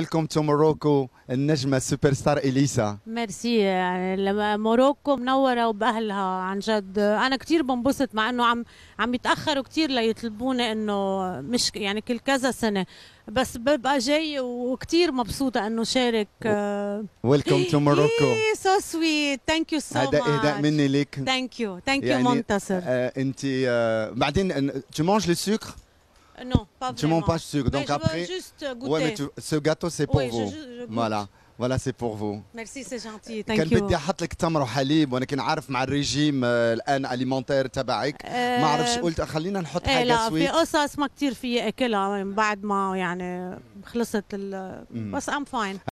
لكم تو موروكو النجمه سوبر ستار اليسا ميرسي موروكو منوره وباهلها عن جد انا كثير بنبسط مع انه عم عم يتاخروا كثير ليطلبونا انه مش يعني كل كذا سنه بس ببقى جاي وكثير مبسوطه انه شارك ويلكم تو موروكو سو سويت ثانك يو سو ماتش هذا اهداء مني لك ثانك يو ثانك يو منتصر آه، انت آه، بعدين تو مانج لو سكر Non, pas vraiment. Tu m'en pas passes sucre. Mais après, je veux juste goûter. ouais, mais tu- ce gâteau c'est pour Oui, vous. je- je goûte. voilà, voilà c'est pour vous. Merci, c'est gentil. Thank كان you. بدي احط لك تمر وحليب وانا كنت عارف مع الريجيم آه، الان اليمونتير تبعك ما عرفش قلت خلينا نحط ايه حاجه لا في سويت قصص ما كتير فيي اكلها من بعد ما يعني خلصت ال بس ام فاين